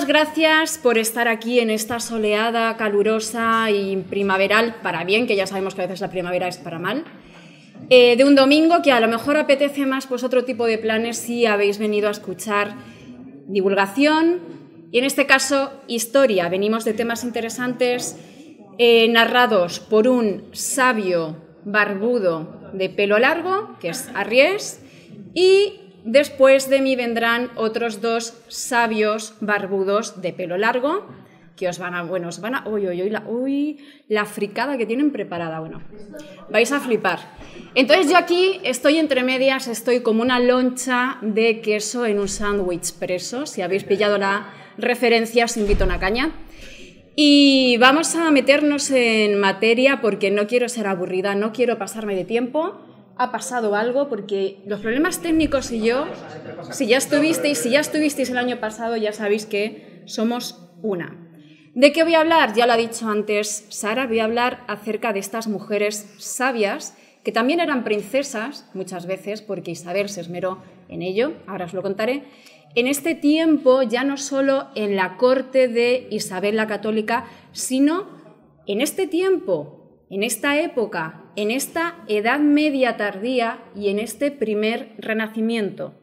Muchas gracias por estar aquí en esta soleada, calurosa y primaveral, para bien, que ya sabemos que a veces la primavera es para mal, eh, de un domingo que a lo mejor apetece más pues, otro tipo de planes si habéis venido a escuchar divulgación y en este caso historia. Venimos de temas interesantes eh, narrados por un sabio barbudo de pelo largo, que es Arries, y Después de mí vendrán otros dos sabios barbudos de pelo largo que os van a, bueno, os van a, uy, uy, uy, la, uy, la fricada que tienen preparada, bueno, vais a flipar. Entonces yo aquí estoy entre medias, estoy como una loncha de queso en un sándwich preso, si habéis pillado la referencia os invito a una caña. Y vamos a meternos en materia porque no quiero ser aburrida, no quiero pasarme de tiempo ha pasado algo, porque los problemas técnicos y yo, si ya estuvisteis, si ya estuvisteis el año pasado, ya sabéis que somos una. ¿De qué voy a hablar? Ya lo ha dicho antes Sara, voy a hablar acerca de estas mujeres sabias que también eran princesas muchas veces, porque Isabel se esmeró en ello, ahora os lo contaré, en este tiempo ya no solo en la corte de Isabel la Católica, sino en este tiempo, en esta época en esta Edad Media tardía y en este primer Renacimiento.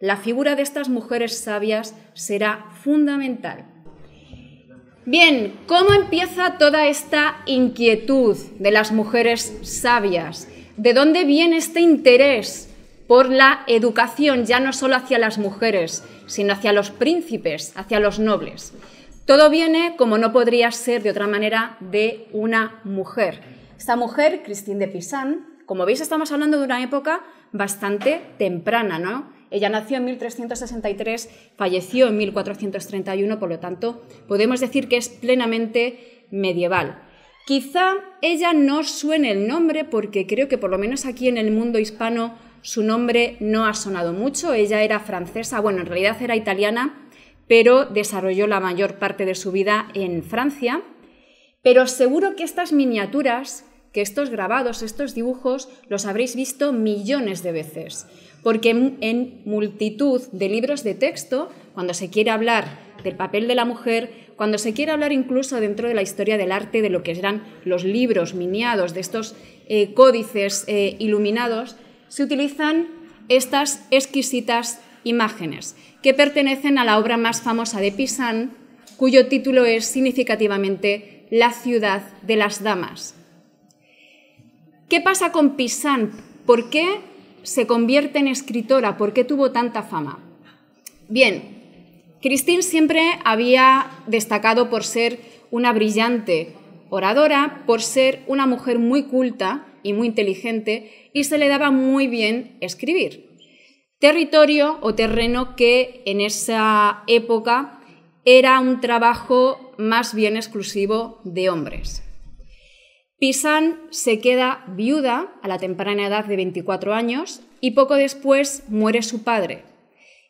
La figura de estas mujeres sabias será fundamental. Bien, ¿cómo empieza toda esta inquietud de las mujeres sabias? ¿De dónde viene este interés por la educación, ya no solo hacia las mujeres, sino hacia los príncipes, hacia los nobles? Todo viene, como no podría ser de otra manera, de una mujer. Esta mujer, Christine de Pisan, como veis estamos hablando de una época bastante temprana, ¿no? Ella nació en 1363, falleció en 1431, por lo tanto, podemos decir que es plenamente medieval. Quizá ella no suene el nombre porque creo que por lo menos aquí en el mundo hispano su nombre no ha sonado mucho. Ella era francesa, bueno, en realidad era italiana, pero desarrolló la mayor parte de su vida en Francia. Pero seguro que estas miniaturas que estos grabados, estos dibujos, los habréis visto millones de veces, porque en multitud de libros de texto, cuando se quiere hablar del papel de la mujer, cuando se quiere hablar incluso dentro de la historia del arte, de lo que eran los libros miniados, de estos eh, códices eh, iluminados, se utilizan estas exquisitas imágenes, que pertenecen a la obra más famosa de Pisan, cuyo título es significativamente La ciudad de las damas, ¿Qué pasa con Pissant? ¿Por qué se convierte en escritora? ¿Por qué tuvo tanta fama? Bien, Christine siempre había destacado por ser una brillante oradora, por ser una mujer muy culta y muy inteligente, y se le daba muy bien escribir. Territorio o terreno que en esa época era un trabajo más bien exclusivo de hombres. Pisan se queda viuda a la temprana edad de 24 años y poco después muere su padre.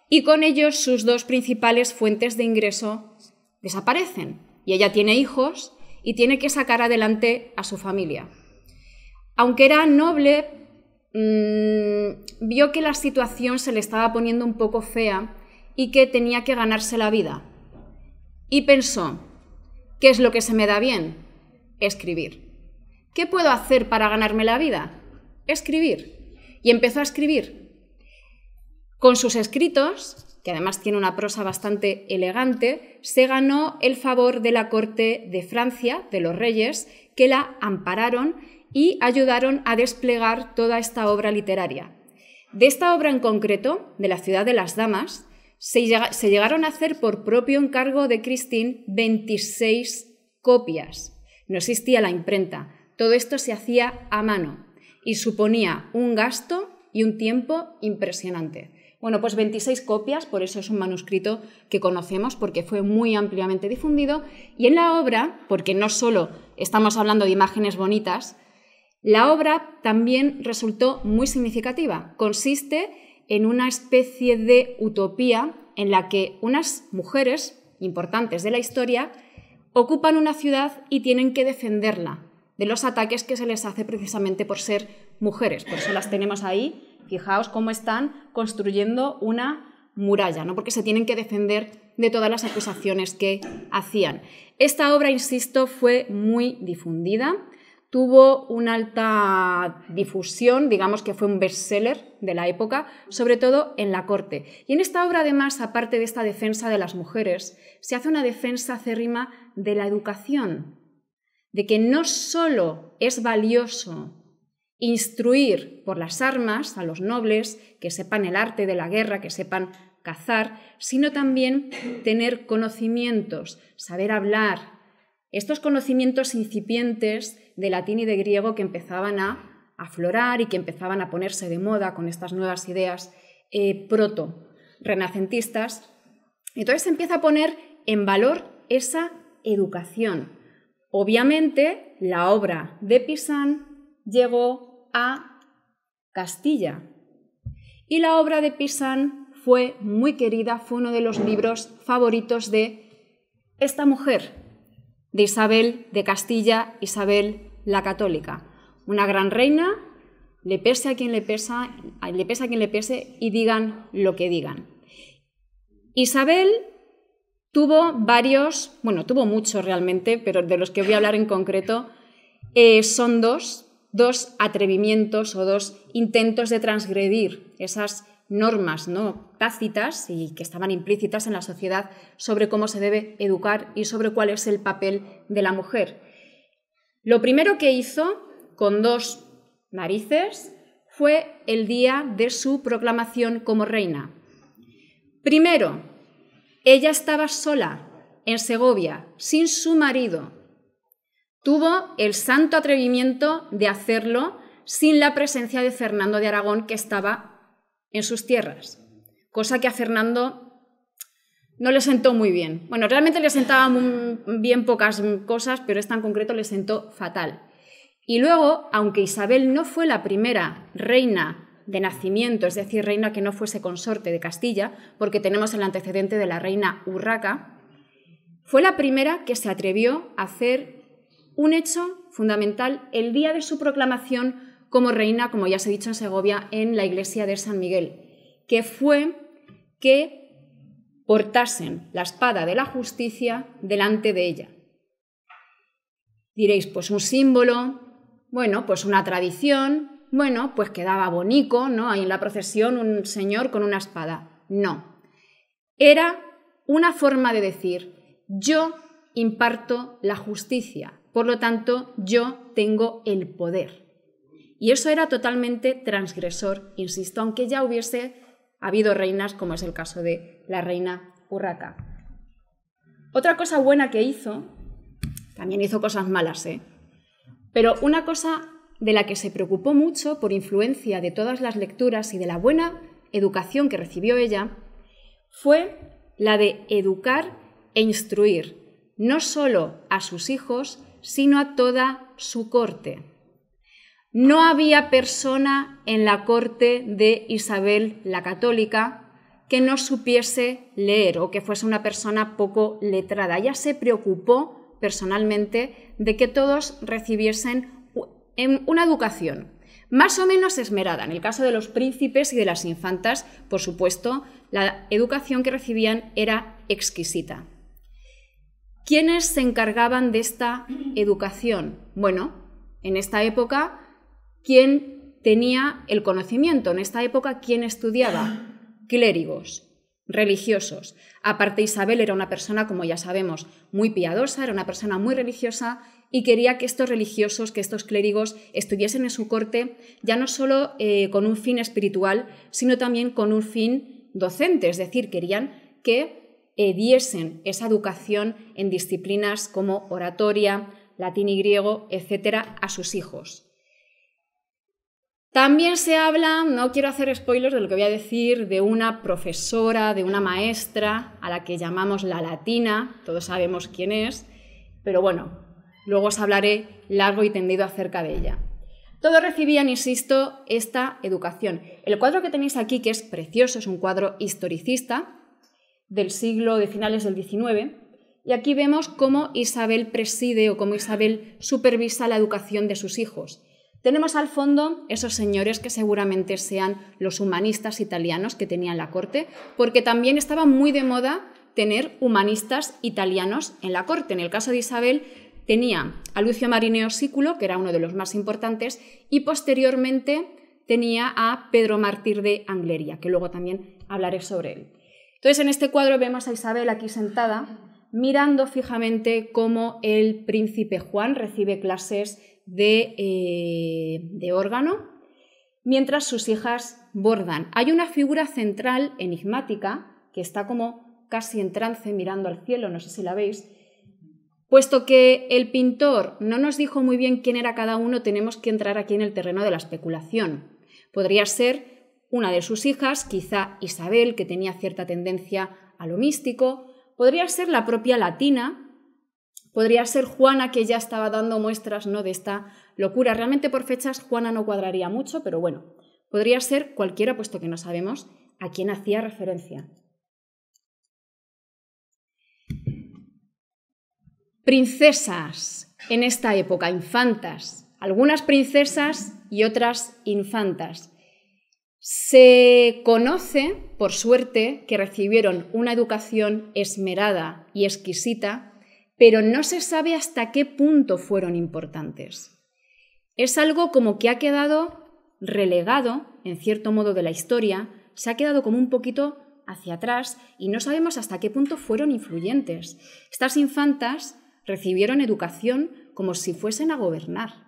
Y con ellos sus dos principales fuentes de ingreso desaparecen. Y ella tiene hijos y tiene que sacar adelante a su familia. Aunque era noble, mm, vio que la situación se le estaba poniendo un poco fea y que tenía que ganarse la vida. Y pensó, ¿qué es lo que se me da bien? Escribir. ¿Qué puedo hacer para ganarme la vida? Escribir. Y empezó a escribir. Con sus escritos, que además tiene una prosa bastante elegante, se ganó el favor de la corte de Francia, de los reyes, que la ampararon y ayudaron a desplegar toda esta obra literaria. De esta obra en concreto, de la ciudad de las damas, se, llegaron a hacer por propio encargo de Christine 26 copias. No existía la imprenta, todo esto se hacía a mano y suponía un gasto y un tiempo impresionante. Bueno, pues 26 copias, por eso es un manuscrito que conocemos porque fue muy ampliamente difundido. Y en la obra, porque no solo estamos hablando de imágenes bonitas, la obra también resultó muy significativa. Consiste en una especie de utopía en la que unas mujeres importantes de la historia ocupan una ciudad y tienen que defenderla de los ataques que se les hace precisamente por ser mujeres. Por eso las tenemos ahí. Fijaos cómo están construyendo una muralla, ¿no? porque se tienen que defender de todas las acusaciones que hacían. Esta obra, insisto, fue muy difundida, tuvo una alta difusión, digamos que fue un bestseller de la época, sobre todo en la corte. Y en esta obra, además, aparte de esta defensa de las mujeres, se hace una defensa acérrima de la educación de que no solo es valioso instruir por las armas a los nobles, que sepan el arte de la guerra, que sepan cazar, sino también tener conocimientos, saber hablar, estos conocimientos incipientes de latín y de griego que empezaban a aflorar y que empezaban a ponerse de moda con estas nuevas ideas eh, proto-renacentistas. Entonces se empieza a poner en valor esa educación, Obviamente, la obra de Pisan llegó a Castilla y la obra de Pisan fue muy querida, fue uno de los libros favoritos de esta mujer, de Isabel de Castilla, Isabel la Católica, una gran reina, le pese a quien le pesa, le pese a quien le pese y digan lo que digan. Isabel tuvo varios, bueno, tuvo muchos realmente, pero de los que voy a hablar en concreto, eh, son dos, dos atrevimientos o dos intentos de transgredir esas normas ¿no? tácitas y que estaban implícitas en la sociedad sobre cómo se debe educar y sobre cuál es el papel de la mujer. Lo primero que hizo con dos narices fue el día de su proclamación como reina. Primero, ella estaba sola en Segovia, sin su marido. Tuvo el santo atrevimiento de hacerlo sin la presencia de Fernando de Aragón, que estaba en sus tierras, cosa que a Fernando no le sentó muy bien. Bueno, realmente le sentaba bien pocas cosas, pero esta en concreto le sentó fatal. Y luego, aunque Isabel no fue la primera reina de nacimiento, es decir, reina que no fuese consorte de Castilla, porque tenemos el antecedente de la reina Urraca, fue la primera que se atrevió a hacer un hecho fundamental el día de su proclamación como reina, como ya se ha dicho en Segovia, en la iglesia de San Miguel, que fue que portasen la espada de la justicia delante de ella. Diréis, pues un símbolo, bueno, pues una tradición, bueno, pues quedaba bonito, ¿no? Ahí en la procesión un señor con una espada. No. Era una forma de decir, yo imparto la justicia, por lo tanto, yo tengo el poder. Y eso era totalmente transgresor, insisto, aunque ya hubiese habido reinas, como es el caso de la reina Urraca. Otra cosa buena que hizo, también hizo cosas malas, ¿eh? Pero una cosa de la que se preocupó mucho por influencia de todas las lecturas y de la buena educación que recibió ella, fue la de educar e instruir no solo a sus hijos, sino a toda su corte. No había persona en la corte de Isabel la Católica que no supiese leer o que fuese una persona poco letrada. Ella se preocupó personalmente de que todos recibiesen en una educación más o menos esmerada. En el caso de los príncipes y de las infantas, por supuesto, la educación que recibían era exquisita. ¿Quiénes se encargaban de esta educación? Bueno, en esta época, ¿quién tenía el conocimiento? En esta época, ¿quién estudiaba? Clérigos, religiosos. Aparte, Isabel era una persona, como ya sabemos, muy piadosa, era una persona muy religiosa y quería que estos religiosos, que estos clérigos estuviesen en su corte ya no solo eh, con un fin espiritual, sino también con un fin docente, es decir, querían que eh, diesen esa educación en disciplinas como oratoria, latín y griego, etcétera, a sus hijos. También se habla, no quiero hacer spoilers de lo que voy a decir, de una profesora, de una maestra, a la que llamamos la latina, todos sabemos quién es, pero bueno, Luego os hablaré largo y tendido acerca de ella. Todos recibían, insisto, esta educación. El cuadro que tenéis aquí, que es precioso, es un cuadro historicista del siglo de finales del XIX, y aquí vemos cómo Isabel preside o cómo Isabel supervisa la educación de sus hijos. Tenemos al fondo esos señores que seguramente sean los humanistas italianos que tenían la corte, porque también estaba muy de moda tener humanistas italianos en la corte. En el caso de Isabel tenía a Lucio Marineo Sículo, que era uno de los más importantes, y posteriormente tenía a Pedro Mártir de Anglería, que luego también hablaré sobre él. Entonces, en este cuadro vemos a Isabel aquí sentada, mirando fijamente cómo el príncipe Juan recibe clases de, eh, de órgano, mientras sus hijas bordan. Hay una figura central enigmática que está como casi en trance mirando al cielo, no sé si la veis, Puesto que el pintor no nos dijo muy bien quién era cada uno, tenemos que entrar aquí en el terreno de la especulación. Podría ser una de sus hijas, quizá Isabel, que tenía cierta tendencia a lo místico, podría ser la propia Latina, podría ser Juana, que ya estaba dando muestras ¿no? de esta locura. Realmente por fechas Juana no cuadraría mucho, pero bueno, podría ser cualquiera, puesto que no sabemos a quién hacía referencia. princesas en esta época, infantas, algunas princesas y otras infantas. Se conoce, por suerte, que recibieron una educación esmerada y exquisita, pero no se sabe hasta qué punto fueron importantes. Es algo como que ha quedado relegado, en cierto modo, de la historia, se ha quedado como un poquito hacia atrás y no sabemos hasta qué punto fueron influyentes. Estas infantas recibieron educación como si fuesen a gobernar,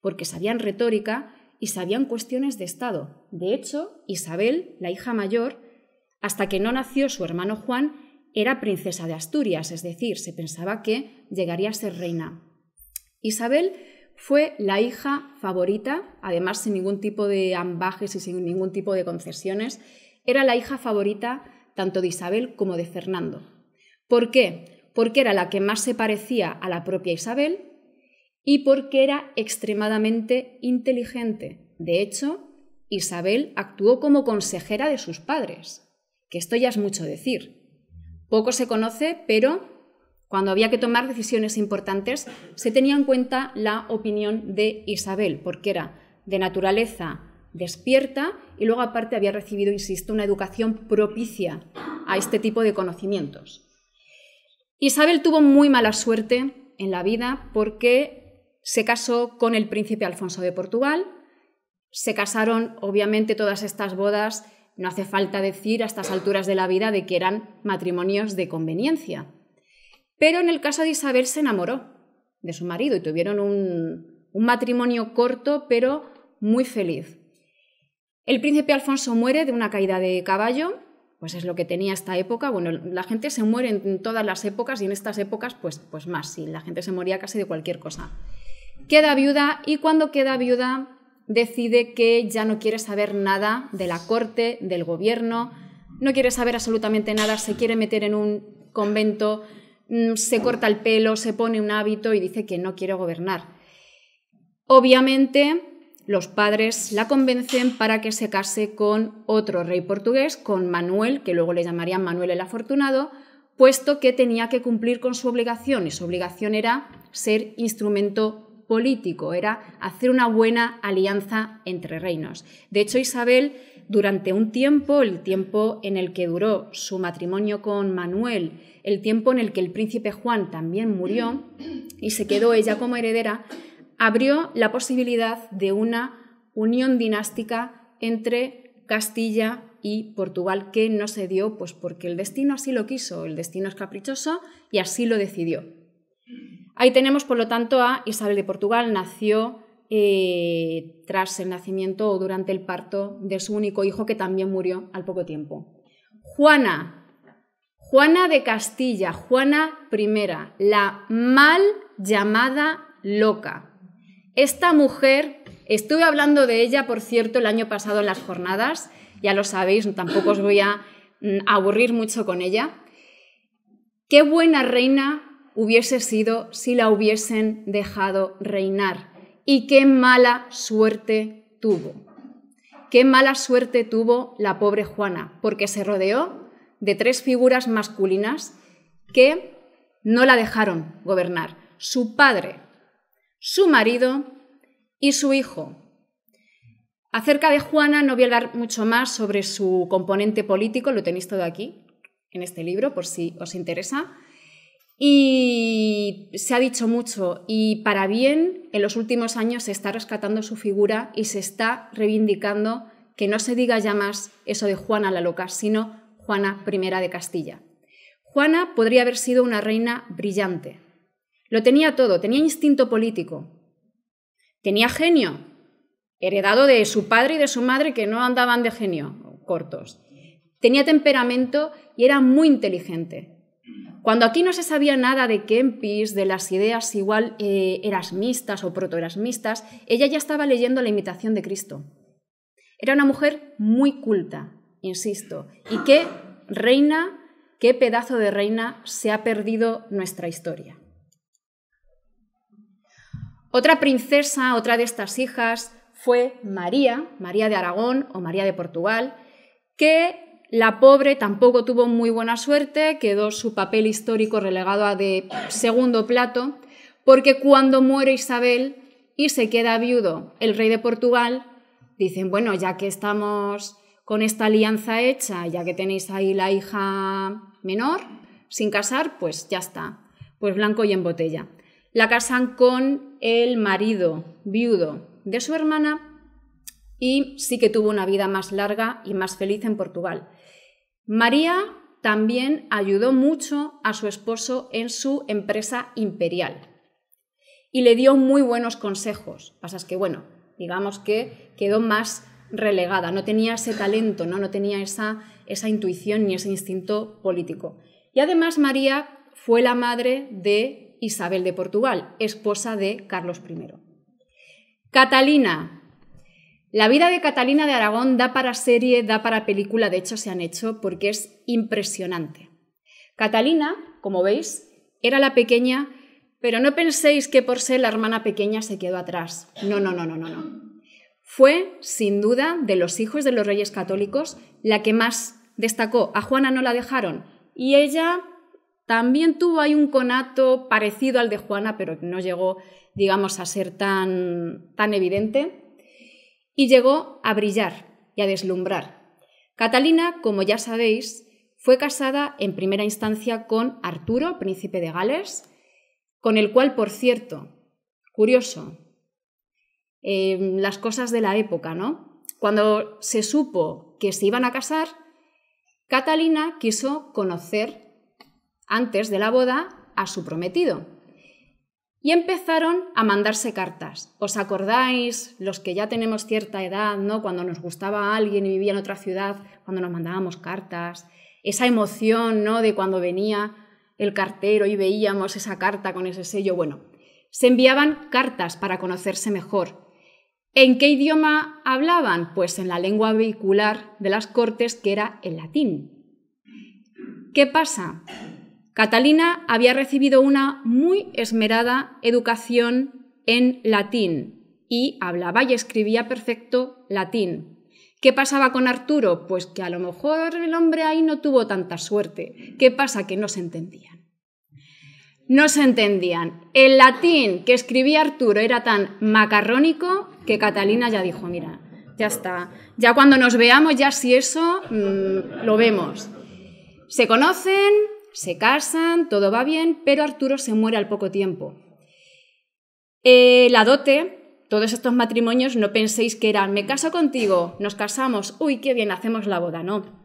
porque sabían retórica y sabían cuestiones de Estado. De hecho, Isabel, la hija mayor, hasta que no nació su hermano Juan, era princesa de Asturias, es decir, se pensaba que llegaría a ser reina. Isabel fue la hija favorita, además sin ningún tipo de ambajes y sin ningún tipo de concesiones, era la hija favorita tanto de Isabel como de Fernando. ¿Por qué? porque era la que más se parecía a la propia Isabel y porque era extremadamente inteligente. De hecho, Isabel actuó como consejera de sus padres, que esto ya es mucho decir. Poco se conoce, pero cuando había que tomar decisiones importantes se tenía en cuenta la opinión de Isabel, porque era de naturaleza despierta y luego aparte había recibido, insisto, una educación propicia a este tipo de conocimientos. Isabel tuvo muy mala suerte en la vida porque se casó con el príncipe Alfonso de Portugal. Se casaron, obviamente, todas estas bodas, no hace falta decir a estas alturas de la vida de que eran matrimonios de conveniencia. Pero en el caso de Isabel se enamoró de su marido y tuvieron un, un matrimonio corto pero muy feliz. El príncipe Alfonso muere de una caída de caballo pues es lo que tenía esta época. Bueno, la gente se muere en todas las épocas y en estas épocas, pues, pues más. sí, la gente se moría casi de cualquier cosa. Queda viuda y cuando queda viuda decide que ya no quiere saber nada de la corte, del gobierno, no quiere saber absolutamente nada, se quiere meter en un convento, mm, se corta el pelo, se pone un hábito y dice que no quiere gobernar. Obviamente, los padres la convencen para que se case con otro rey portugués, con Manuel, que luego le llamarían Manuel el Afortunado, puesto que tenía que cumplir con su obligación, y su obligación era ser instrumento político, era hacer una buena alianza entre reinos. De hecho, Isabel, durante un tiempo, el tiempo en el que duró su matrimonio con Manuel, el tiempo en el que el príncipe Juan también murió y se quedó ella como heredera, abrió la posibilidad de una unión dinástica entre Castilla y Portugal que no se dio pues porque el destino así lo quiso, el destino es caprichoso y así lo decidió. Ahí tenemos por lo tanto a Isabel de Portugal, nació eh, tras el nacimiento o durante el parto de su único hijo que también murió al poco tiempo. Juana, Juana de Castilla, Juana I, la mal llamada loca. Esta mujer, estuve hablando de ella, por cierto, el año pasado en las jornadas, ya lo sabéis, tampoco os voy a mm, aburrir mucho con ella. Qué buena reina hubiese sido si la hubiesen dejado reinar y qué mala suerte tuvo. Qué mala suerte tuvo la pobre Juana, porque se rodeó de tres figuras masculinas que no la dejaron gobernar. Su padre, su marido y su hijo. Acerca de Juana no voy a hablar mucho más sobre su componente político, lo tenéis todo aquí, en este libro, por si os interesa. Y se ha dicho mucho y para bien, en los últimos años se está rescatando su figura y se está reivindicando que no se diga ya más eso de Juana la loca, sino Juana I de Castilla. Juana podría haber sido una reina brillante, lo tenía todo, tenía instinto político, tenía genio, heredado de su padre y de su madre que no andaban de genio cortos. Tenía temperamento y era muy inteligente. Cuando aquí no se sabía nada de Kempis, de las ideas igual eh, erasmistas o protoerasmistas, ella ya estaba leyendo La imitación de Cristo. Era una mujer muy culta, insisto, y qué reina, qué pedazo de reina se ha perdido nuestra historia. Otra princesa, otra de estas hijas, fue María, María de Aragón o María de Portugal, que la pobre tampoco tuvo muy buena suerte, quedó su papel histórico relegado a de segundo plato, porque cuando muere Isabel y se queda viudo el rey de Portugal, dicen, bueno, ya que estamos con esta alianza hecha, ya que tenéis ahí la hija menor, sin casar, pues ya está, pues blanco y en botella la casan con el marido viudo de su hermana y sí que tuvo una vida más larga y más feliz en Portugal. María también ayudó mucho a su esposo en su empresa imperial y le dio muy buenos consejos. Pasa que, bueno, digamos que quedó más relegada, no tenía ese talento, no, no tenía esa, esa intuición ni ese instinto político. Y además María fue la madre de Isabel de Portugal, esposa de Carlos I. Catalina. La vida de Catalina de Aragón da para serie, da para película, de hecho se han hecho porque es impresionante. Catalina, como veis, era la pequeña, pero no penséis que por ser la hermana pequeña se quedó atrás. No, no, no, no, no, no. Fue, sin duda, de los hijos de los reyes católicos la que más destacó. A Juana no la dejaron y ella también tuvo ahí un conato parecido al de Juana, pero no llegó, digamos, a ser tan, tan evidente. Y llegó a brillar y a deslumbrar. Catalina, como ya sabéis, fue casada en primera instancia con Arturo, príncipe de Gales, con el cual, por cierto, curioso, eh, las cosas de la época, ¿no? Cuando se supo que se iban a casar, Catalina quiso conocer antes de la boda a su prometido. Y empezaron a mandarse cartas. ¿Os acordáis, los que ya tenemos cierta edad, ¿no? cuando nos gustaba alguien y vivía en otra ciudad, cuando nos mandábamos cartas? Esa emoción ¿no? de cuando venía el cartero y veíamos esa carta con ese sello. Bueno, se enviaban cartas para conocerse mejor. ¿En qué idioma hablaban? Pues en la lengua vehicular de las cortes, que era el latín. ¿Qué pasa? Catalina había recibido una muy esmerada educación en latín y hablaba y escribía perfecto latín. ¿Qué pasaba con Arturo? Pues que a lo mejor el hombre ahí no tuvo tanta suerte. ¿Qué pasa? Que no se entendían. No se entendían. El latín que escribía Arturo era tan macarrónico que Catalina ya dijo, mira, ya está. Ya cuando nos veamos, ya si eso, mm, lo vemos. Se conocen, se casan, todo va bien, pero Arturo se muere al poco tiempo. Eh, la dote, todos estos matrimonios, no penséis que eran, me caso contigo, nos casamos, uy, qué bien, hacemos la boda, no.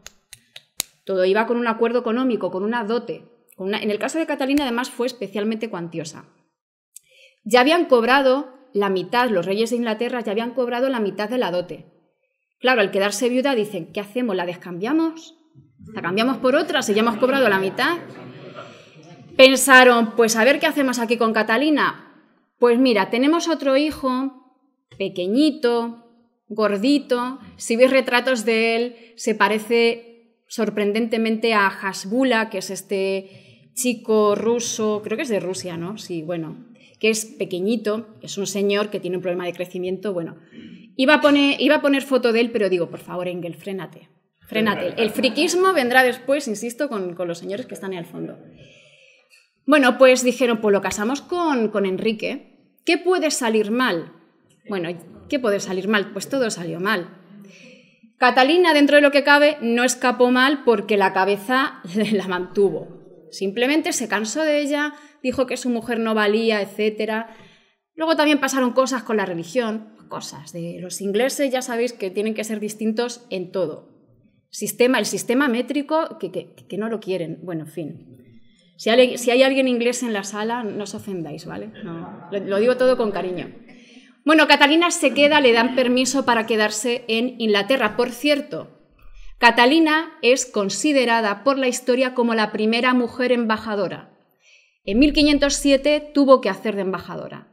Todo iba con un acuerdo económico, con una dote. En el caso de Catalina, además, fue especialmente cuantiosa. Ya habían cobrado la mitad, los reyes de Inglaterra ya habían cobrado la mitad de la dote. Claro, al quedarse viuda dicen, ¿qué hacemos? ¿La descambiamos? La cambiamos por otra si ya hemos cobrado la mitad. Pensaron, pues a ver qué hacemos aquí con Catalina. Pues mira, tenemos otro hijo, pequeñito, gordito. Si veis retratos de él, se parece sorprendentemente a Hasbula, que es este chico ruso, creo que es de Rusia, ¿no? Sí, bueno, que es pequeñito, es un señor que tiene un problema de crecimiento, bueno. Iba a poner, iba a poner foto de él, pero digo, por favor, Engel, frénate. Frenate. El friquismo vendrá después, insisto, con, los señores que están ahí al fondo. Bueno, pues dijeron, pues lo casamos con, con Enrique. ¿Qué puede salir mal? Bueno, ¿qué puede salir mal? Pues todo salió mal. Catalina, dentro de lo que cabe, no escapó mal porque la cabeza la mantuvo. Simplemente se cansó de ella, dijo que su mujer no valía, etc. Luego también pasaron cosas con la religión, cosas de los ingleses, ya sabéis que tienen que ser distintos en todo sistema, el sistema métrico, que, no lo quieren. Bueno, en fin. Si hay, alguien inglés en la sala, no os ofendáis, ¿vale? No, lo, lo digo todo con cariño. Bueno, Catalina se queda, le dan permiso para quedarse en Inglaterra. Por cierto, Catalina es considerada por la historia como la primera mujer embajadora. En 1507 tuvo que hacer de embajadora.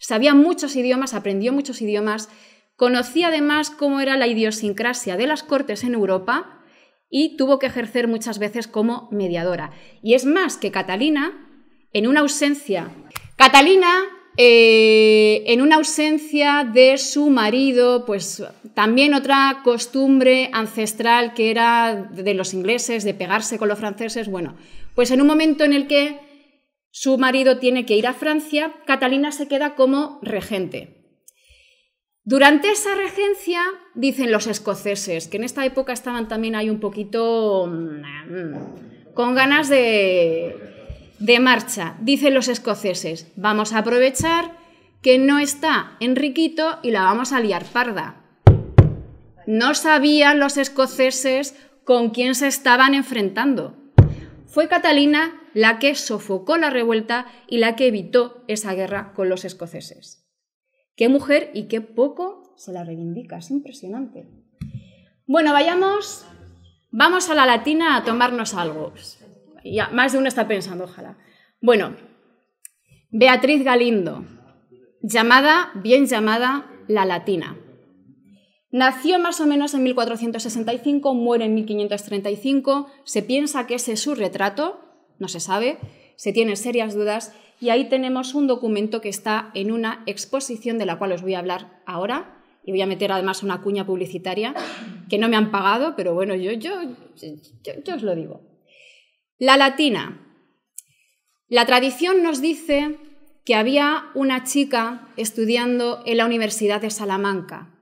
Sabía muchos idiomas, aprendió muchos idiomas, Conocía además cómo era la idiosincrasia de las cortes en Europa y tuvo que ejercer muchas veces como mediadora. Y es más que Catalina, en una ausencia, Catalina, eh, en una ausencia de su marido, pues también otra costumbre ancestral que era de los ingleses, de pegarse con los franceses, bueno, pues en un momento en el que su marido tiene que ir a Francia, Catalina se queda como regente. Durante esa regencia, dicen los escoceses, que en esta época estaban también ahí un poquito mm, mm, con ganas de, marcha, dicen los escoceses, vamos a aprovechar que no está Enriquito y la vamos a liar parda. No sabían los escoceses con quién se estaban enfrentando. Fue Catalina la que sofocó la revuelta y la que evitó esa guerra con los escoceses. Qué mujer y qué poco se la reivindica, es impresionante. Bueno, vayamos, vamos a la latina a tomarnos algo. Ya, más de uno está pensando, ojalá. Bueno, Beatriz Galindo, llamada, bien llamada, la latina. Nació más o menos en 1465, muere en 1535, se piensa que ese es su retrato, no se sabe, se tienen serias dudas y ahí tenemos un documento que está en una exposición de la cual os voy a hablar ahora y voy a meter además una cuña publicitaria que no me han pagado, pero bueno, yo, yo, os lo digo. La latina. La tradición nos dice que había una chica estudiando en la Universidad de Salamanca,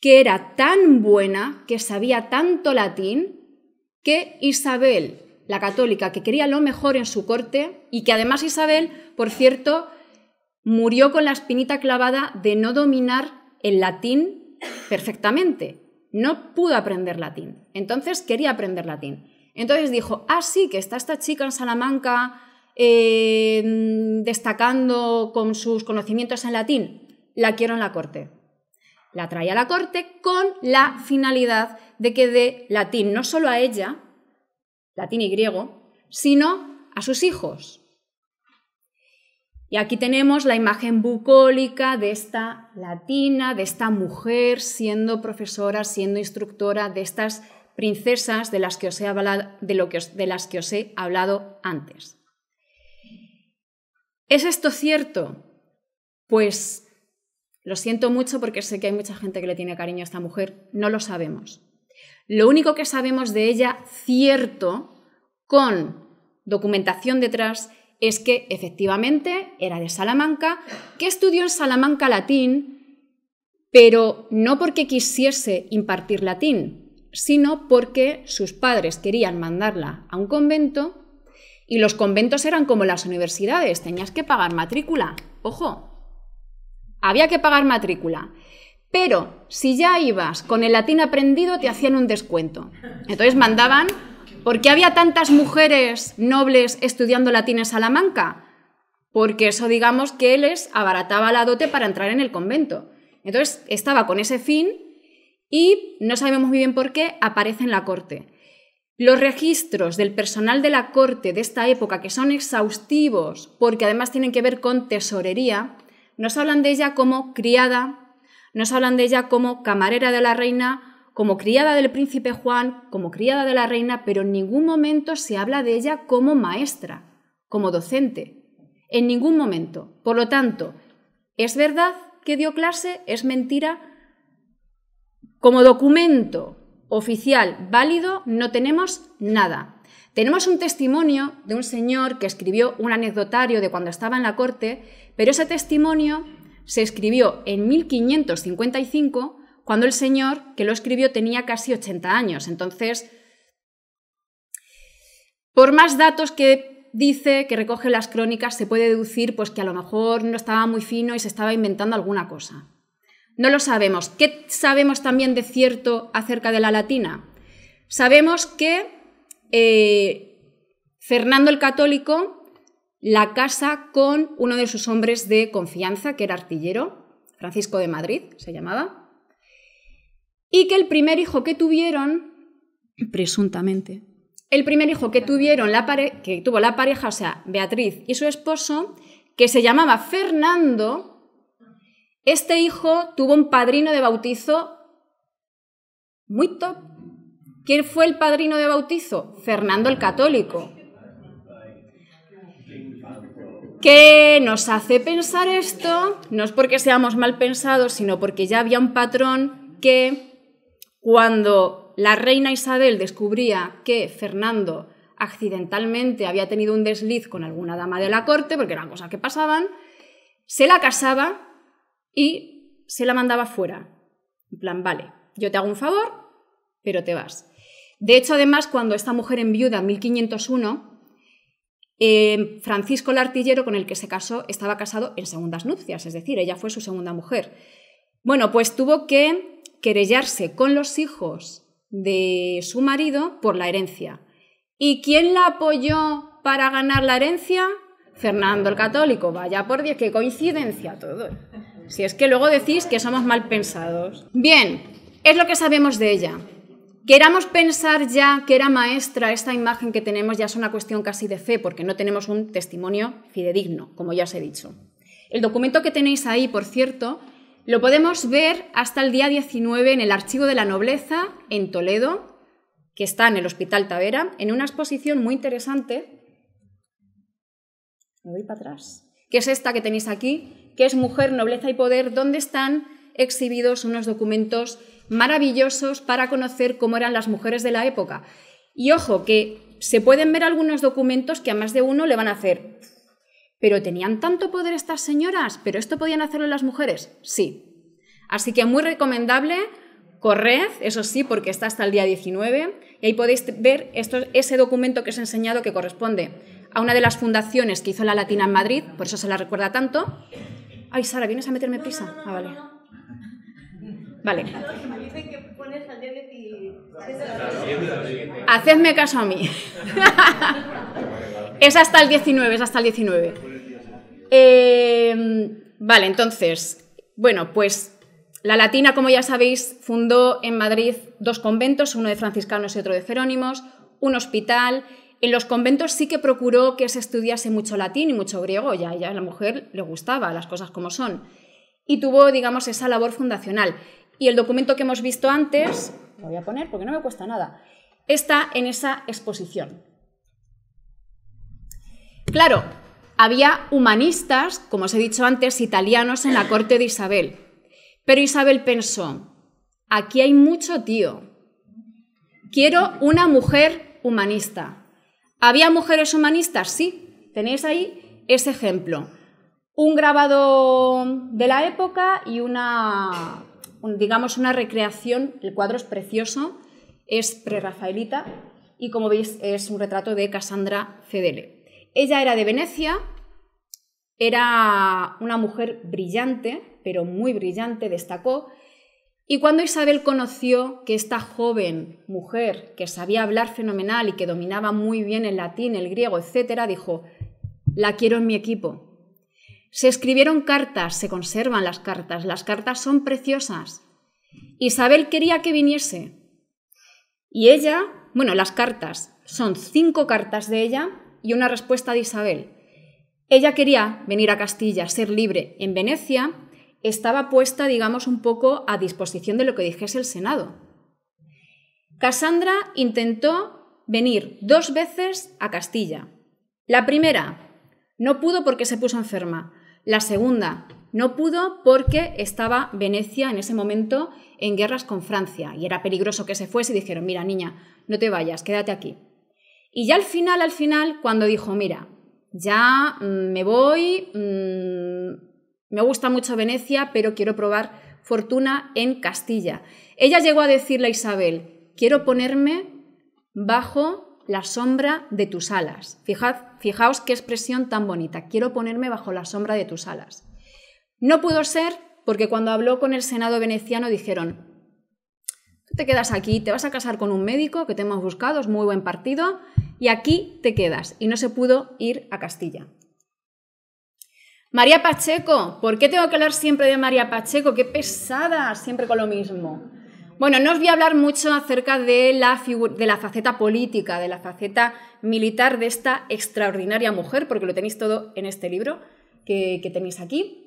que era tan buena, que sabía tanto latín, que Isabel, la católica, que quería lo mejor en su corte y que además Isabel, por cierto, murió con la espinita clavada de no dominar el latín perfectamente. No pudo aprender latín. Entonces quería aprender latín. Entonces dijo, ah, sí, que está esta chica en Salamanca eh, destacando con sus conocimientos en latín. La quiero en la corte. La trae a la corte con la finalidad de que dé latín no solo a ella, latín y griego, sino a sus hijos. Y aquí tenemos la imagen bucólica de esta latina, de esta mujer siendo profesora, siendo instructora, de estas princesas de las que os he hablado, de las que os he hablado antes. ¿Es esto cierto? Pues lo siento mucho porque sé que hay mucha gente que le tiene cariño a esta mujer, no lo sabemos. Lo único que sabemos de ella cierto, con documentación detrás, es que efectivamente era de Salamanca, que estudió en Salamanca latín, pero no porque quisiese impartir latín, sino porque sus padres querían mandarla a un convento y los conventos eran como las universidades, tenías que pagar matrícula. Ojo, había que pagar matrícula. Pero si ya ibas con el latín aprendido, te hacían un descuento. Entonces mandaban, ¿por qué había tantas mujeres nobles estudiando latín en Salamanca? Porque eso, digamos, que les abarataba la dote para entrar en el convento. Entonces estaba con ese fin y no sabemos muy bien por qué aparece en la corte. Los registros del personal de la corte de esta época, que son exhaustivos porque además tienen que ver con tesorería, nos hablan de ella como criada nos hablan de ella como camarera de la reina, como criada del príncipe Juan, como criada de la reina, pero en ningún momento se habla de ella como maestra, como docente. En ningún momento. Por lo tanto, ¿es verdad que dio clase? ¿Es mentira? Como documento oficial válido no tenemos nada. Tenemos un testimonio de un señor que escribió un anecdotario de cuando estaba en la corte, pero ese testimonio se escribió en 1555, cuando el señor que lo escribió tenía casi 80 años. Entonces, por más datos que dice que recoge las crónicas, se puede deducir pues, que a lo mejor no estaba muy fino y se estaba inventando alguna cosa. No lo sabemos. ¿Qué sabemos también de cierto acerca de la latina? Sabemos que eh, Fernando el Católico la casa con uno de sus hombres de confianza, que era artillero, Francisco de Madrid se llamaba, y que el primer hijo que tuvieron, presuntamente, el primer hijo que, tuvieron la que tuvo la pareja, o sea, Beatriz y su esposo, que se llamaba Fernando, este hijo tuvo un padrino de bautizo muy top. ¿Quién fue el padrino de bautizo? Fernando el Católico. ¿Qué nos hace pensar esto? No es porque seamos mal pensados, sino porque ya había un patrón que cuando la reina Isabel descubría que Fernando accidentalmente había tenido un desliz con alguna dama de la corte, porque eran cosas que pasaban, se la casaba y se la mandaba fuera. En plan, vale, yo te hago un favor, pero te vas. De hecho, además, cuando esta mujer en en 1501, Em, Francisco el artillero con el que se casó estaba casado en segundas nupcias, es decir, ella fue su segunda mujer. Bueno, pues tuvo que querellarse con los hijos de su marido por la herencia. ¿Y quién la apoyó para ganar la herencia? Fernando el Católico, vaya por Dios, qué coincidencia todo. Si es que luego decís que somos mal pensados. Bien, es lo que sabemos de ella. Queramos pensar ya que era maestra, esta imagen que tenemos ya es una cuestión casi de fe, porque no tenemos un testimonio fidedigno, como ya os he dicho. El documento que tenéis ahí, por cierto, lo podemos ver hasta el día 19 en el Archivo de la Nobleza, en Toledo, que está en el Hospital Tavera, en una exposición muy interesante. Me voy para atrás. Que es esta que tenéis aquí, que es Mujer, Nobleza y Poder, donde están exhibidos unos documentos maravillosos para conocer cómo eran las mujeres de la época. Y ojo, que se pueden ver algunos documentos que a más de uno le van a hacer. Pero tenían tanto poder estas señoras, pero esto podían hacerlo las mujeres, sí. Así que muy recomendable, corred, eso sí, porque está hasta el día 19, y ahí podéis ver ese documento que os he enseñado que corresponde a una de las fundaciones que hizo la Latina en Madrid, por eso se la recuerda tanto. Ay, Sara, ¿vienes a meterme prisa? Ah, vale. Vale. Hacedme caso a mí. es hasta el 19, es hasta el 19. Em, vale, entonces, bueno, pues la Latina, como ya sabéis, fundó en Madrid dos conventos, uno de franciscanos y otro de jerónimos, un hospital. En los conventos sí que procuró que se estudiase mucho latín y mucho griego, ya, ya a la mujer le gustaba las cosas como son. Y tuvo, digamos, esa labor fundacional. Y el documento que hemos visto antes, lo voy a poner porque no me cuesta nada, está en esa exposición. Claro, había humanistas, como os he dicho antes, italianos en la corte de Isabel. Pero Isabel pensó, aquí hay mucho tío. Quiero una mujer humanista. ¿Había mujeres humanistas? Sí. Tenéis ahí ese ejemplo. Un grabado de la época y una digamos, una recreación, el cuadro es precioso, es prerrafaelita y como veis es un retrato de Cassandra Fedele. Ella era de Venecia, era una mujer brillante, pero muy brillante, destacó, y cuando Isabel conoció que esta joven mujer, que sabía hablar fenomenal y que dominaba muy bien el latín, el griego, etc., dijo, la quiero en mi equipo, se escribieron cartas, se conservan las cartas, las cartas son preciosas. Isabel quería que viniese. Y ella, bueno, las cartas, son cinco cartas de ella y una respuesta de Isabel. Ella quería venir a Castilla, ser libre. En Venecia estaba puesta, digamos, un poco a disposición de lo que dijese el Senado. Casandra intentó venir dos veces a Castilla. La primera no pudo porque se puso enferma. La segunda, no pudo porque estaba Venecia en ese momento en guerras con Francia y era peligroso que se fuese y dijeron, mira niña, no te vayas, quédate aquí. Y ya al final, al final, cuando dijo, mira, ya mm, me voy, mm, me gusta mucho Venecia, pero quiero probar fortuna en Castilla. Ella llegó a decirle a Isabel, quiero ponerme bajo la sombra de tus alas. Fijad, fijaos qué expresión tan bonita. Quiero ponerme bajo la sombra de tus alas. No pudo ser porque cuando habló con el Senado veneciano dijeron, te quedas aquí, te vas a casar con un médico que te hemos buscado, es muy buen partido, y aquí te quedas. Y no se pudo ir a Castilla. María Pacheco, ¿por qué tengo que hablar siempre de María Pacheco? Qué pesada, siempre con lo mismo. Bueno, no os voy a hablar mucho acerca de la, faceta política, de la faceta militar de esta extraordinaria mujer, porque lo tenéis todo en este libro que, tenéis aquí.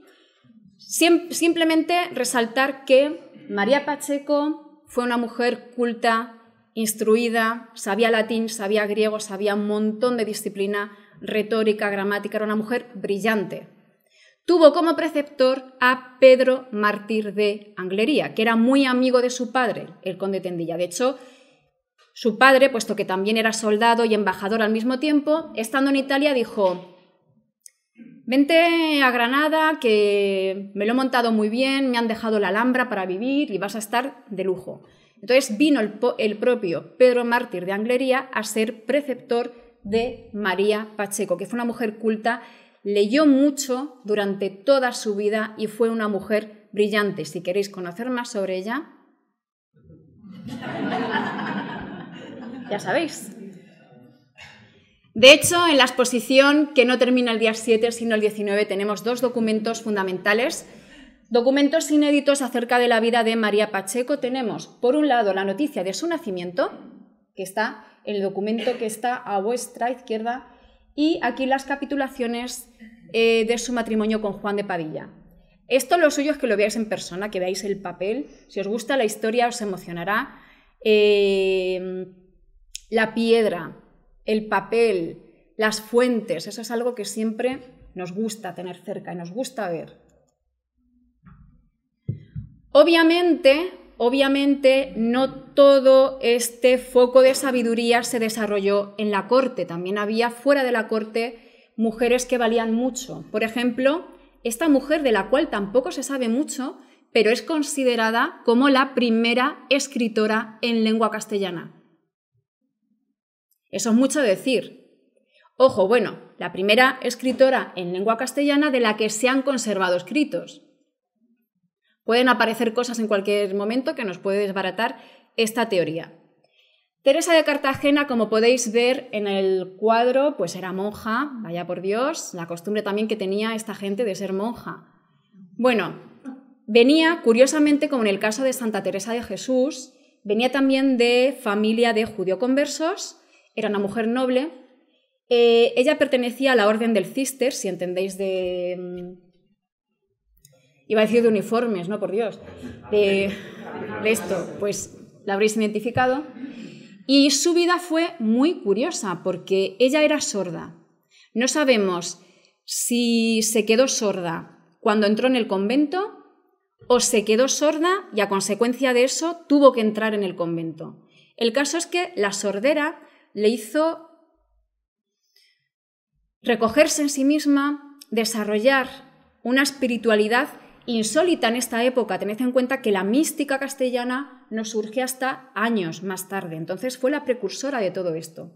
simplemente resaltar que María Pacheco fue una mujer culta, instruida, sabía latín, sabía griego, sabía un montón de disciplina retórica, gramática, era una mujer brillante tuvo como preceptor a Pedro Mártir de Anglería, que era muy amigo de su padre, el conde Tendilla. De hecho, su padre, puesto que también era soldado y embajador al mismo tiempo, estando en Italia dijo, vente a Granada, que me lo he montado muy bien, me han dejado la Alhambra para vivir y vas a estar de lujo. Entonces vino el, propio Pedro Mártir de Anglería a ser preceptor de María Pacheco, que fue una mujer culta leyó mucho durante toda su vida y fue una mujer brillante. Si queréis conocer más sobre ella, ya sabéis. De hecho, en la exposición que no termina el día 7, sino el 19, tenemos dos documentos fundamentales. Documentos inéditos acerca de la vida de María Pacheco. Tenemos, por un lado, la noticia de su nacimiento, que está en el documento que está a vuestra izquierda, y aquí las capitulaciones eh, de su matrimonio con Juan de Padilla. Esto lo suyo es que lo veáis en persona, que veáis el papel. Si os gusta la historia, os emocionará. Eh, la piedra, el papel, las fuentes, eso es algo que siempre nos gusta tener cerca y nos gusta ver. Obviamente, Obviamente, no todo este foco de sabiduría se desarrolló en la corte, también había fuera de la corte mujeres que valían mucho. Por ejemplo, esta mujer de la cual tampoco se sabe mucho, pero es considerada como la primera escritora en lengua castellana. Eso es mucho decir. Ojo, bueno, la primera escritora en lengua castellana de la que se han conservado escritos. Pueden aparecer cosas en cualquier momento que nos puede desbaratar esta teoría. Teresa de Cartagena, como podéis ver en el cuadro, pues era monja, vaya por Dios, la costumbre también que tenía esta gente de ser monja. Bueno, venía, curiosamente, como en el caso de Santa Teresa de Jesús, venía también de familia de judío-conversos, era una mujer noble. Eh, ella pertenecía a la orden del Cister, si entendéis de, mm, iba a decir de uniformes, no por Dios, de, esto, pues la habréis identificado. Y su vida fue muy curiosa porque ella era sorda. No sabemos si se quedó sorda cuando entró en el convento o se quedó sorda y a consecuencia de eso tuvo que entrar en el convento. El caso es que la sordera le hizo recogerse en sí misma, desarrollar una espiritualidad insólita en esta época. Tened en cuenta que la mística castellana no surge hasta años más tarde, entonces fue la precursora de todo esto.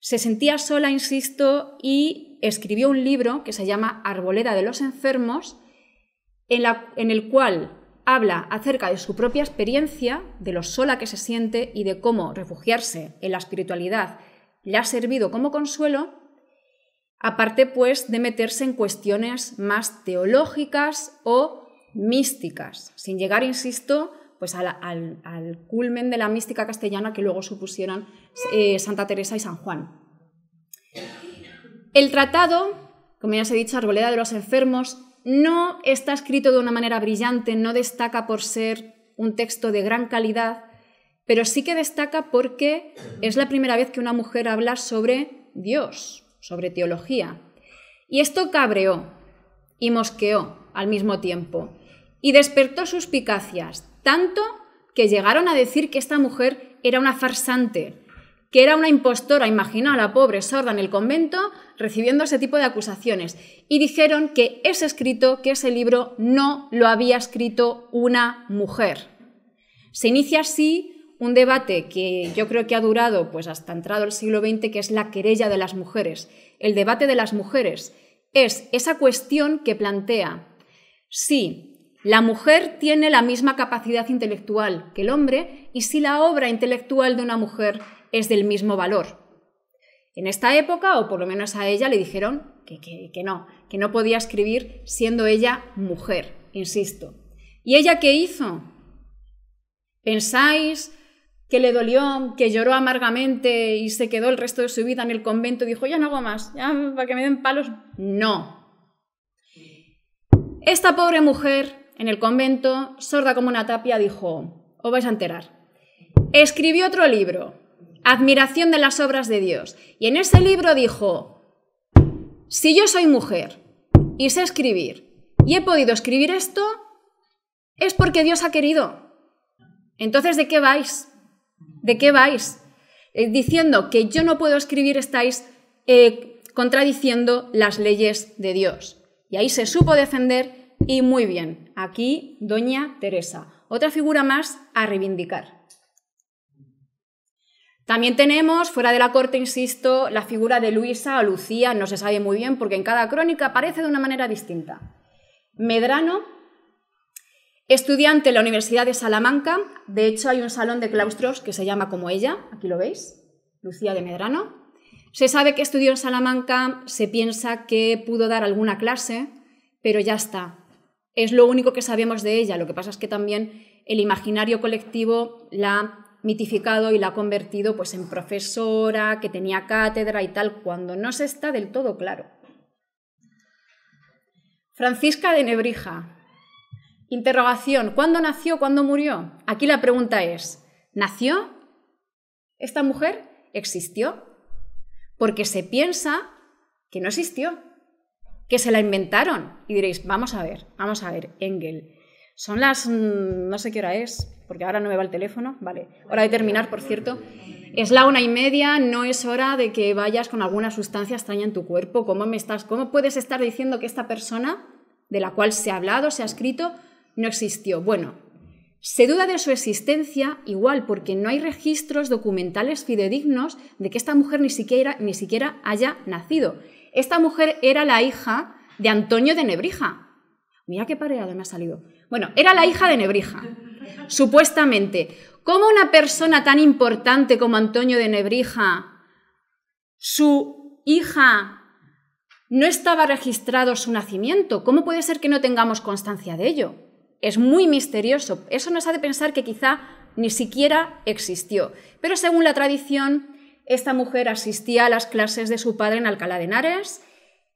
Se sentía sola, insisto, y escribió un libro que se llama Arboleda de los Enfermos, en, en el cual habla acerca de su propia experiencia, de lo sola que se siente y de cómo refugiarse en la espiritualidad le ha servido como consuelo aparte pues de meterse en cuestiones más teológicas o místicas, sin llegar, insisto, pues al, culmen de la mística castellana que luego supusieron eh, Santa Teresa y San Juan. El tratado, como ya os he dicho, Arboleda de los Enfermos, no está escrito de una manera brillante, no destaca por ser un texto de gran calidad, pero sí que destaca porque es la primera vez que una mujer habla sobre Dios, sobre teología. Y esto cabreó y mosqueó al mismo tiempo y despertó suspicacias, tanto que llegaron a decir que esta mujer era una farsante, que era una impostora, imagina a la pobre sorda en el convento recibiendo ese tipo de acusaciones, y dijeron que ese escrito, que ese libro no lo había escrito una mujer. Se inicia así un debate que yo creo que ha durado pues hasta entrado el siglo XX, que es la querella de las mujeres. El debate de las mujeres es esa cuestión que plantea si la mujer tiene la misma capacidad intelectual que el hombre y si la obra intelectual de una mujer es del mismo valor. En esta época, o por lo menos a ella, le dijeron que, que, que no, que no podía escribir siendo ella mujer, insisto. ¿Y ella qué hizo? ¿Pensáis que le dolió, que lloró amargamente y se quedó el resto de su vida en el convento dijo, ya no hago más, ya para que me den palos. No. Esta pobre mujer en el convento, sorda como una tapia, dijo, os vais a enterar. Escribió otro libro, Admiración de las Obras de Dios. Y en ese libro dijo, si yo soy mujer y sé escribir y he podido escribir esto, es porque Dios ha querido. Entonces, ¿de qué vais? ¿De qué vais? Eh, diciendo que yo no puedo escribir estáis eh, contradiciendo las leyes de Dios. Y ahí se supo defender y muy bien. Aquí, doña Teresa. Otra figura más a reivindicar. También tenemos, fuera de la corte, insisto, la figura de Luisa o Lucía, no se sabe muy bien porque en cada crónica aparece de una manera distinta. Medrano Estudiante en la Universidad de Salamanca, de hecho hay un salón de claustros que se llama como ella, aquí lo veis, Lucía de Medrano. Se sabe que estudió en Salamanca, se piensa que pudo dar alguna clase, pero ya está. Es lo único que sabemos de ella. Lo que pasa es que también el imaginario colectivo la ha mitificado y la ha convertido pues, en profesora, que tenía cátedra y tal, cuando no se está del todo claro. Francisca de Nebrija, Interrogación, ¿cuándo nació? ¿Cuándo murió? Aquí la pregunta es, ¿nació? ¿Esta mujer existió? Porque se piensa que no existió, que se la inventaron. Y diréis, vamos a ver, vamos a ver, Engel. Son las, mm, no sé qué hora es, porque ahora no me va el teléfono, vale, hora de terminar, por cierto. Es la una y media, no es hora de que vayas con alguna sustancia extraña en tu cuerpo. ¿Cómo me estás? ¿Cómo puedes estar diciendo que esta persona de la cual se ha hablado, se ha escrito, no existió. Bueno, se duda de su existencia igual porque no hay registros documentales fidedignos de que esta mujer ni siquiera, ni siquiera haya nacido. Esta mujer era la hija de Antonio de Nebrija. Mira qué pareado me ha salido. Bueno, era la hija de Nebrija, supuestamente. ¿Cómo una persona tan importante como Antonio de Nebrija, su hija no estaba registrado su nacimiento. ¿Cómo puede ser que no tengamos constancia de ello? es muy misterioso. Eso nos hace pensar que quizá ni siquiera existió. Pero según la tradición, esta mujer asistía a las clases de su padre en Alcalá de Henares,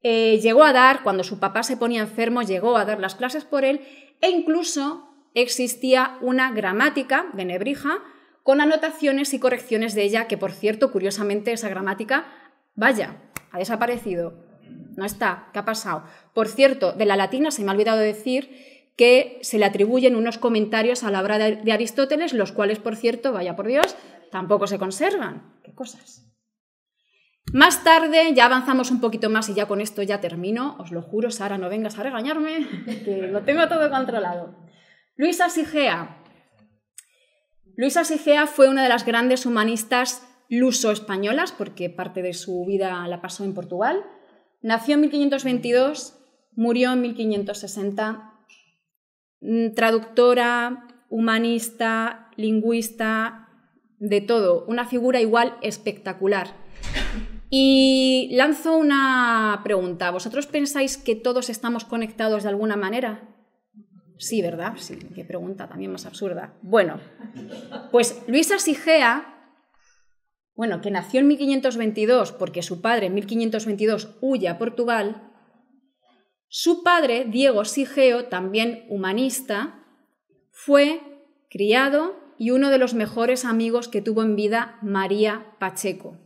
eh, llegó a dar, cuando su papá se ponía enfermo, llegó a dar las clases por él e incluso existía una gramática de Nebrija con anotaciones y correcciones de ella, que por cierto, curiosamente, esa gramática, vaya, ha desaparecido. No está, ¿qué ha pasado? Por cierto, de la latina se me ha olvidado decir que se le atribuyen unos comentarios a la obra de Aristóteles, los cuales, por cierto, vaya por Dios, tampoco se conservan. ¿Qué cosas? Más tarde, ya avanzamos un poquito más y ya con esto ya termino. Os lo juro, Sara, no vengas a regañarme, que lo tengo todo controlado. Luisa Sigea. Luisa Sigea fue una de las grandes humanistas luso-españolas, porque parte de su vida la pasó en Portugal. Nació en 1522, murió en 1560 Mm, traductora, humanista, lingüista, de todo, una figura igual espectacular. Y lanzo una pregunta. ¿Vosotros pensáis que todos estamos conectados de alguna manera? Sí, ¿verdad? Sí, qué pregunta también más absurda. Bueno, pues Luisa Sigea, bueno, que nació en 1522 porque su padre en 1522 huye a Portugal, su padre, Diego Sigeo, también humanista, fue criado y uno de los mejores amigos que tuvo en vida María Pacheco.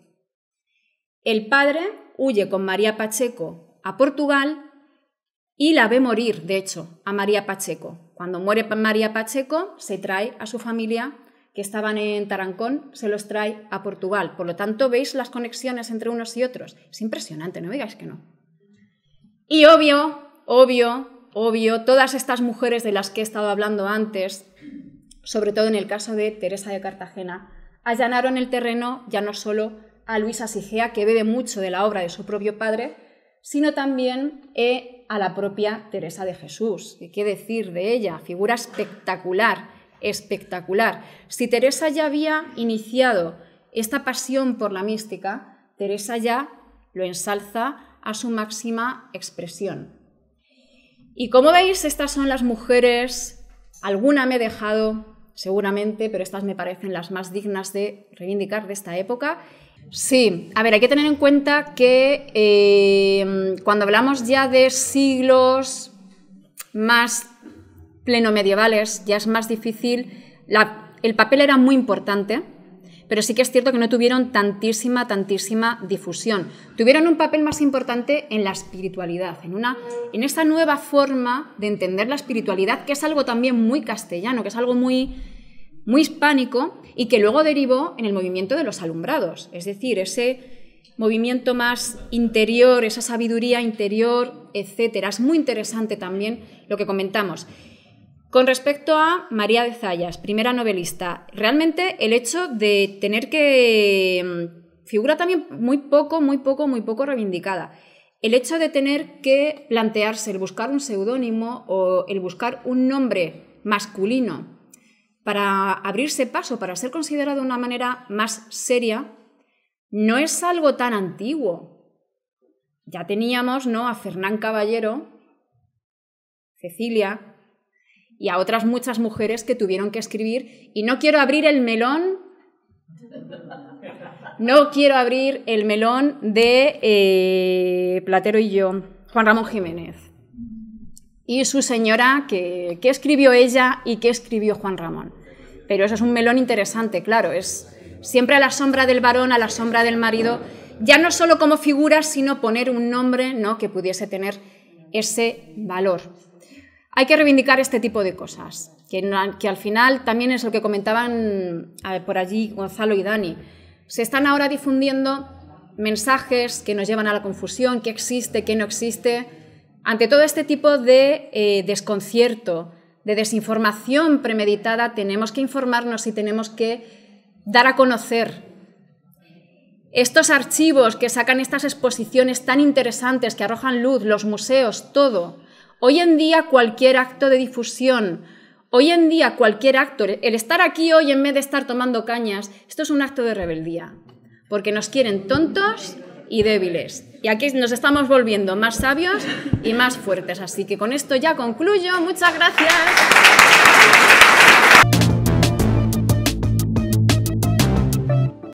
El padre huye con María Pacheco a Portugal y la ve morir, de hecho, a María Pacheco. Cuando muere María Pacheco, se trae a su familia, que estaban en Tarancón, se los trae a Portugal. Por lo tanto, veis las conexiones entre unos y otros. Es impresionante, no digáis que no. Y obvio, obvio, obvio, todas estas mujeres de las que he estado hablando antes, sobre todo en el caso de Teresa de Cartagena, allanaron el terreno ya no solo a Luisa Sigea, que bebe mucho de la obra de su propio padre, sino también eh, a la propia Teresa de Jesús. qué decir de ella? Figura espectacular, espectacular. Si Teresa ya había iniciado esta pasión por la mística, Teresa ya lo ensalza, a su máxima expresión. Y como veis, estas son las mujeres, alguna me he dejado seguramente, pero estas me parecen las más dignas de reivindicar de esta época. Sí, a ver, hay que tener en cuenta que eh, cuando hablamos ya de siglos más pleno medievales, ya es más difícil, el papel era muy importante pero sí que es cierto que no tuvieron tantísima, tantísima difusión. Tuvieron un papel más importante en la espiritualidad, en, una, en esta nueva forma de entender la espiritualidad, que es algo también muy castellano, que es algo muy, muy hispánico y que luego derivó en el movimiento de los alumbrados, es decir, ese movimiento más interior, esa sabiduría interior, etcétera. Es muy interesante también lo que comentamos. Con respecto a María de Zayas, primera novelista, realmente el hecho de tener que... Mm, figura también muy poco, muy poco, muy poco reivindicada. El hecho de tener que plantearse el buscar un seudónimo o el buscar un nombre masculino para abrirse paso, para ser considerado de una manera más seria, no es algo tan antiguo. Ya teníamos ¿no? a Fernán Caballero, Cecilia, y a otras muchas mujeres que tuvieron que escribir. Y no quiero abrir el melón. No quiero abrir el melón de eh, Platero y yo, Juan Ramón Jiménez. Y su señora, que, escribió ella y qué escribió Juan Ramón. Pero eso es un melón interesante, claro, es siempre a la sombra del varón, a la sombra del marido, ya no solo como figura, sino poner un nombre ¿no? que pudiese tener ese valor hay que reivindicar este tipo de cosas, que, al final también es lo que comentaban por allí Gonzalo y Dani. Se están ahora difundiendo mensajes que nos llevan a la confusión, qué existe, qué no existe, ante todo este tipo de eh, desconcierto, de desinformación premeditada, tenemos que informarnos y tenemos que dar a conocer estos archivos que sacan estas exposiciones tan interesantes que arrojan luz, los museos, todo. Hoy en día cualquier acto de difusión, hoy en día cualquier acto, el estar aquí hoy en vez de estar tomando cañas, esto es un acto de rebeldía, porque nos quieren tontos y débiles. Y aquí nos estamos volviendo más sabios y más fuertes. Así que con esto ya concluyo. Muchas gracias.